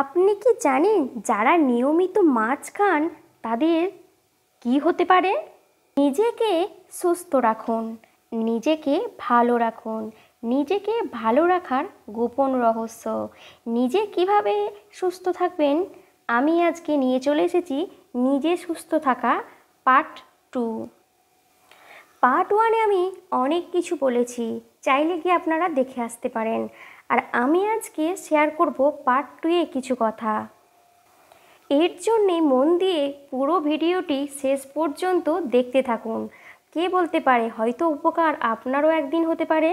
আপনি কি জানেন যারা নিয়মিত মাছ খান তাদের কি হতে পারে নিজেকে সুস্থ রাখুন নিজেকে ভালো রাখুন নিজেকে ভালো রাখার গোপন রহস্য নিজে কিভাবে সুস্থ থাকবেন আমি আজকে নিয়ে চলে এসেছি নিজে সুস্থ থাকা পার্ট টু পার্ট ওয়ানে আমি অনেক কিছু বলেছি চাইলে কি আপনারা দেখে আসতে পারেন আর আমি আজকে শেয়ার করব পার্ট টুয়ে কিছু কথা এর জন্যে মন দিয়ে পুরো ভিডিওটি শেষ পর্যন্ত দেখতে থাকুন কে বলতে পারে হয়তো উপকার আপনারও একদিন হতে পারে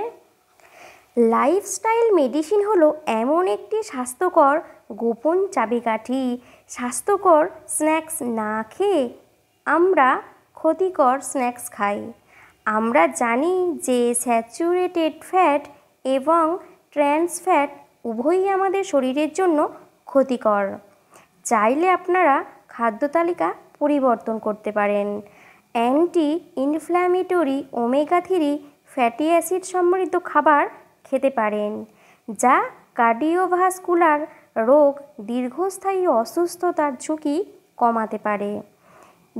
লাইফস্টাইল মেডিসিন হলো এমন একটি স্বাস্থ্যকর গোপন চাবিকাঠি স্বাস্থ্যকর স্ন্যাক্স না খেয়ে আমরা ক্ষতিকর স্ন্যাক্স খাই আমরা জানি যে স্যাচুরেটেড ফ্যাট এবং ট্রান্স ফ্যাট উভয়ই আমাদের শরীরের জন্য ক্ষতিকর চাইলে আপনারা খাদ্য তালিকা পরিবর্তন করতে পারেন anti inflammatory omega three fatty acid সমৃদ্ধ খাবার খেতে পারেন যা কার্ডিওভাস্কুলার রোগ দীর্ঘস্থায়ী অসুস্থতার ঝুঁকি কমাতে পারে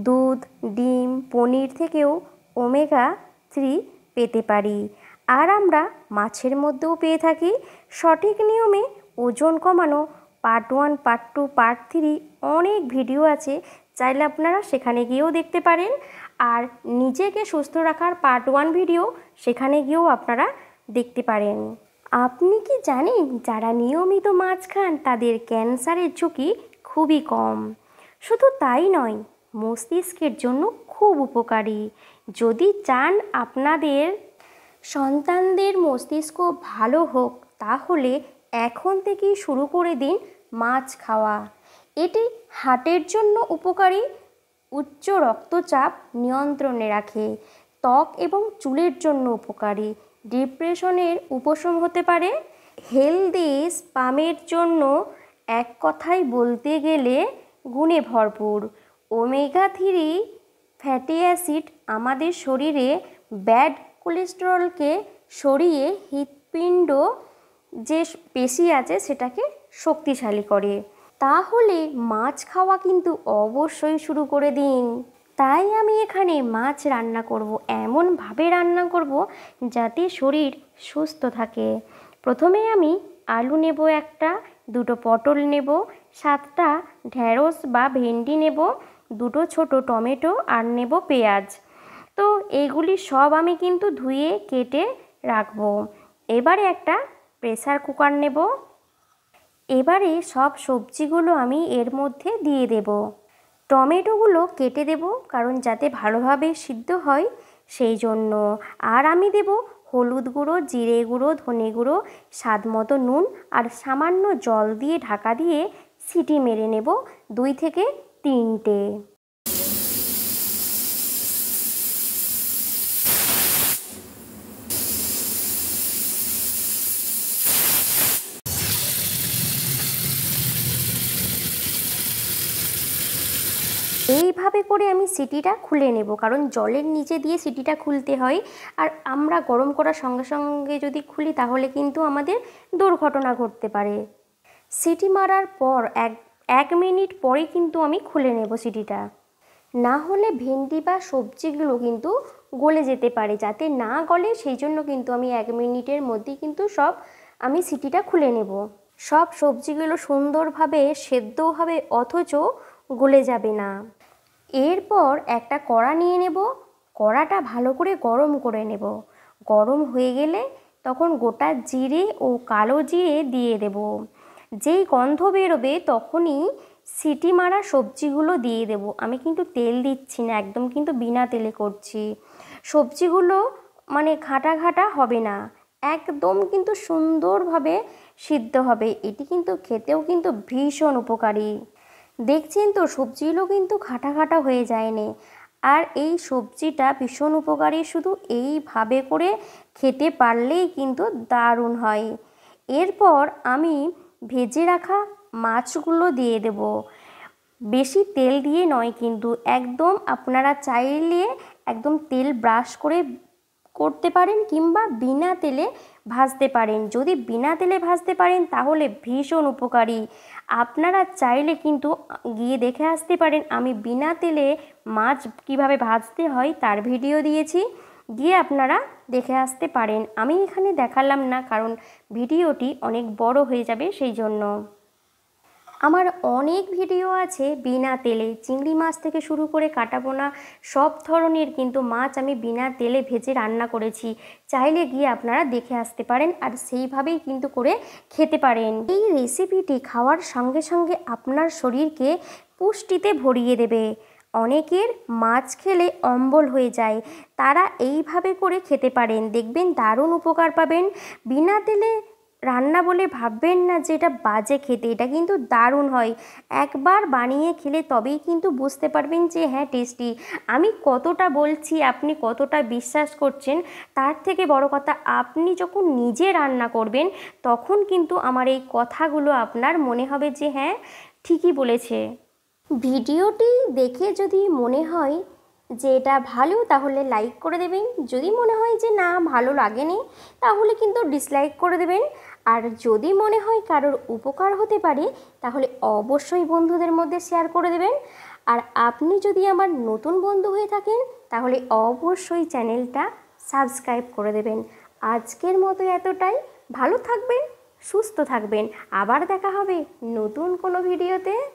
দুধ ডিম পনির থেকেও ওমেগা থ্রি পেতে পারি আর আমরা মাছের মধ্যেও পেয়ে থাকি সঠিক নিয়মে ওজন কমানো part one part two part three অনেক ভিডিও আছে চাইলে আপনারা সেখানে গিয়েও দেখতে পারেন আর নিজেকে সুস্থ রাখার পার্ট ওয়ান ভিডিও সেখানে গিয়েও আপনারা দেখতে পারেন আপনি কি জানেন যারা নিয়মিত মাছ খান তাদের ক্যান্সারের ঝুঁকি খুবই কম শুধু তাই নয় মস্তিষ্কের জন্য খুব উপকারী যদি চান আপনাদের সন্তানদের মস্তিষ্ক ভালো হোক তাহলে এখন থেকেই শুরু করে দিন মাছ খাওয়া এটি হার্টের জন্য উপকারী উচ্চ রক্তচাপ নিয়ন্ত্রণে রাখে ত্বক এবং চুলের জন্য উপকারী ডিপ্রেশনের উপশম হতে পারে হেলদি স্পামের জন্য এক কথায় বলতে গেলে গুণে ভরপুর ওমেগা থ্রি ফ্যাটি অ্যাসিড আমাদের শরীরে ব্যাড কোলেস্টেরলকে সরিয়ে হৃৎপিণ্ড যে পেশি আছে সেটাকে শক্তিশালী করে তাহলে মাছ খাওয়া কিন্তু অবশ্যই শুরু করে দিন তাই আমি এখানে মাছ রান্না করব এমনভাবে রান্না করব যাতে শরীর সুস্থ থাকে প্রথমে আমি আলু নেব একটা দুটো পটল নেব সাতটা ঢ্যাঁড়স বা ভেন্ডি নেব দুটো ছোট টমেটো আর নেব পেঁয়াজ তো এইগুলি সব আমি কিন্তু ধুয়ে কেটে রাখব এবারে একটা প্রেসার কুকার নেব এবারে সব সবজিগুলো আমি এর মধ্যে দিয়ে দেব টমেটোগুলো কেটে দেব কারণ যাতে ভালোভাবে সিদ্ধ হয় সেই জন্য আর আমি দেব হলুদ গুঁড়ো জিরে গুঁড়ো ধনে গুঁড়ো স্বাদ মতো নুন আর সামান্য জল দিয়ে ঢাকা দিয়ে সিটি মেরে নেব দুই থেকে তিনটে এইভাবে করে আমি সিটিটা খুলে নেব কারণ জলের নিচে দিয়ে সিটিটা খুলতে হয় আর আমরা গরম করার সঙ্গে সঙ্গে যদি খুলি তাহলে কিন্তু আমাদের দুর্ঘটনা ঘটতে পারে সিটি মারার পর এক এক মিনিট পরে কিন্তু আমি খুলে নেব সিটিটা না হলে ভেন্ডি বা সবজিগুলো কিন্তু গলে যেতে পারে যাতে না গলে সেই জন্য কিন্তু আমি এক মিনিটের মধ্যে কিন্তু সব আমি সিটিটা খুলে নেব সব সবজিগুলো সুন্দরভাবে সেদ্ধ হবে অথচ গলে যাবে না এরপর একটা কড়া নিয়ে নেব কড়াটা ভালো করে গরম করে নেব গরম হয়ে গেলে তখন গোটা জিরে ও কালো জিরে দিয়ে দেব যেই গন্ধ বেরোবে তখনই সিটি মারা সবজিগুলো দিয়ে দেব আমি কিন্তু তেল দিচ্ছি না একদম কিন্তু বিনা তেলে করছি সবজিগুলো মানে ঘাটা ঘাটা হবে না একদম কিন্তু সুন্দরভাবে সিদ্ধ হবে এটি কিন্তু খেতেও কিন্তু ভীষণ উপকারী দেখছেন তো সবজিগুলো কিন্তু খাটা খাটা হয়ে যায়নি আর এই সবজিটা ভীষণ উপকারী শুধু এইভাবে করে খেতে পারলেই কিন্তু দারুণ হয় এরপর আমি ভেজে রাখা মাছগুলো দিয়ে দেব বেশি তেল দিয়ে নয় কিন্তু একদম আপনারা চাইলে একদম তেল ব্রাশ করে করতে পারেন কিংবা বিনা তেলে ভাজতে পারেন যদি বিনা তেলে ভাজতে পারেন তাহলে ভীষণ উপকারী আপনারা চাইলে কিন্তু গিয়ে দেখে আসতে পারেন আমি বিনা তেলে মাছ কিভাবে ভাজতে হয় তার ভিডিও দিয়েছি গিয়ে আপনারা দেখে আসতে পারেন আমি এখানে দেখালাম না কারণ ভিডিওটি অনেক বড় হয়ে যাবে সেই জন্য আমার অনেক ভিডিও আছে বিনা তেলে চিংড়ি মাছ থেকে শুরু করে কাটাপোনা সব ধরনের কিন্তু মাছ আমি বিনা তেলে ভেজে রান্না করেছি চাইলে গিয়ে আপনারা দেখে আসতে পারেন আর সেইভাবেই কিন্তু করে খেতে পারেন এই রেসিপিটি খাওয়ার সঙ্গে সঙ্গে আপনার শরীরকে পুষ্টিতে ভরিয়ে দেবে অনেকের মাছ খেলে অম্বল হয়ে যায় তারা এইভাবে করে খেতে পারেন দেখবেন দারুণ উপকার পাবেন বিনা তেলে রান্না বলে ভাববেন না যে এটা বাজে খেতে এটা কিন্তু দারুণ হয় একবার বানিয়ে খেলে তবেই কিন্তু বুঝতে পারবেন যে হ্যাঁ টেস্টি আমি কতটা বলছি আপনি কতটা বিশ্বাস করছেন তার থেকে বড় কথা আপনি যখন নিজে রান্না করবেন তখন কিন্তু আমার এই কথাগুলো আপনার মনে হবে যে হ্যাঁ ঠিকই বলেছে ভিডিওটি দেখে যদি মনে হয় যে এটা ভালো তাহলে লাইক করে দেবেন যদি মনে হয় যে না ভালো লাগেনি তাহলে কিন্তু ডিসলাইক করে দেবেন আর যদি মনে হয় কারোর উপকার হতে পারে তাহলে অবশ্যই বন্ধুদের মধ্যে শেয়ার করে দেবেন আর আপনি যদি আমার নতুন বন্ধু হয়ে থাকেন তাহলে অবশ্যই চ্যানেলটা সাবস্ক্রাইব করে দেবেন আজকের মতো এতটাই ভালো থাকবেন সুস্থ থাকবেন আবার দেখা হবে নতুন কোনো ভিডিওতে